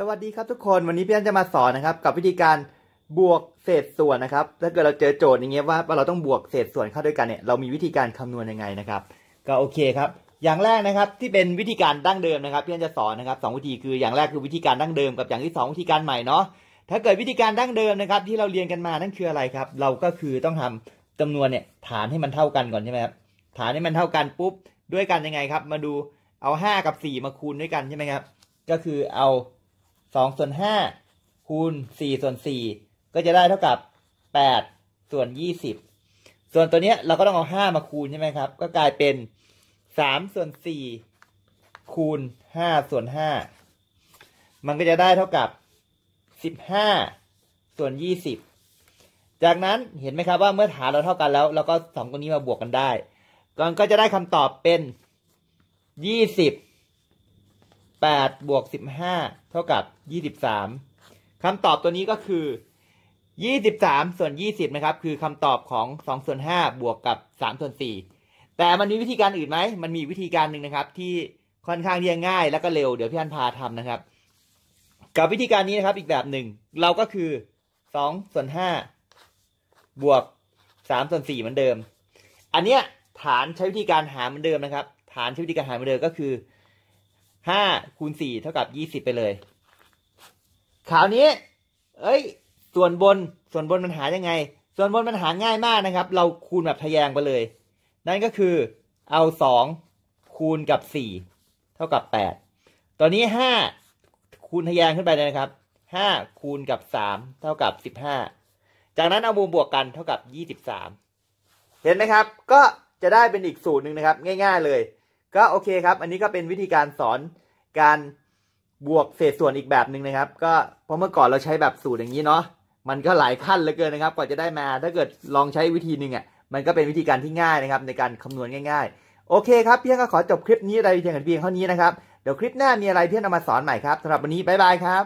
สวัสดีครับทุกคนวันนี้พี่อันจะมาสอนนะครับกับวิธีการบวกเศษส่วนนะครับถ้าเกิดเราเจอโจทย์อย่างเงี้ยว่าเราต้องบวกเศษส่วนเข้าด้วยกันเนี่ยเรามีวิธีการคำนวณยังไงนะครับ ก็โอเคครับ อย่างแรกนะครับที่เป็นวิธีการดั้งเดิมนะครับพี่อันจะสอนนะครับงวิธีคืออย่างแรกคือวิธีการดั้งเดิมกับอย่างที่2วิธีการใหม่เนาะถ้าเกิดวิธีการดั้งเดิมนะครับ ที่เราเรียนกันมานั่นคืออะไรครับ เราก็คือต้องทำจำนวนเนี่ยฐานให้มันเท่ากันก่อนใช่ไหมครับฐานให้มันเท่ากันปุ๊บด้วยกันยังไงครับ มาดูเอา5กับ4มาคูณด้วยกันใช่ไหมครับก็คือเอาสองส่วนห้าคูณสี่ส่วนสี่ก็จะได้เท่ากับแปดส่วนยี่สิบส่วนตัวเนี้ยเราก็ต้องเอาห้ามาคูณใช่ไหมครับก็กลายเป็นสามส่วนสี่คูณห้าส่วนห้ามันก็จะได้เท่ากับสิบห้าส่วนยี่สิบจากนั้นเห็นไหมครับว่าเมื่อฐานเราเท่ากันแล้ว เราก็สองตัวนี้มาบวกกันได้ ก็จะได้คำตอบเป็นยี่สิบ8บวก15เท่ากับ23คำตอบตัวนี้ก็คือ 23ส่วน20นะครับ คือคำตอบของ2ส่วน5บวกกับ3ส่วน4แต่มันมีวิธีการอื่นไหม มันมีวิธีการหนึ่งนะครับที่ค่อนข้างที่จะง่ายและก็เร็วเดี๋ยวพี่อันพาทำนะครับ กับวิธีการนี้นะครับอีกแบบหนึ่งเราก็คือ2ส่วน5บวก3ส่วน4เหมือนเดิม อันเนี้ยฐานใช้วิธีการหาเหมือนเดิมนะครับ ฐานใช้วิธีการหาเหมือนเดิมก็คือห้าคูณสี่เท่ากับยี่สิบไปเลยคราวนี้ เอ้ยส่วนบนส่วนบนมันหายังไง ส่วนบนมันหาง่ายมากนะครับ เราคูณแบบทะแยงไปเลย นั่นก็คือ เอาสองคูณกับสี่เท่ากับแปดตอนนี้ห้าคูณทะแยงขึ้นไปเลยนะครับห้าคูณกับสามเท่ากับสิบห้าจากนั้นเอามุมบวกกันเท่ากับยี่สิบสามเห็นไหมครับก็จะได้เป็นอีกสูตรหนึ่งนะครับ ง่าย ๆเลยก็โอเคครับ อันนี้ก็เป็นวิธีการสอนการบวกเศษส่วนอีกแบบหนึ่งนะครับ ก็เพราะเมื่อก่อนเราใช้แบบสูตรอย่างนี้เนาะ มันก็หลายขั้นเหลือเกินนะครับ กว่าจะได้มา ถ้าเกิดลองใช้วิธีหนึ่งอ่ะ มันก็เป็นวิธีการที่ง่ายนะครับ ในการคำนวณง่ายๆ โอเคครับเพียงก็ขอจบคลิปนี้อะไรเพียงเพียงเท่านี้นะครับ เดี๋ยวคลิปหน้ามีอะไรเพียงเอามาสอนใหม่ครับสำหรับวันนี้บ๊ายบายครับ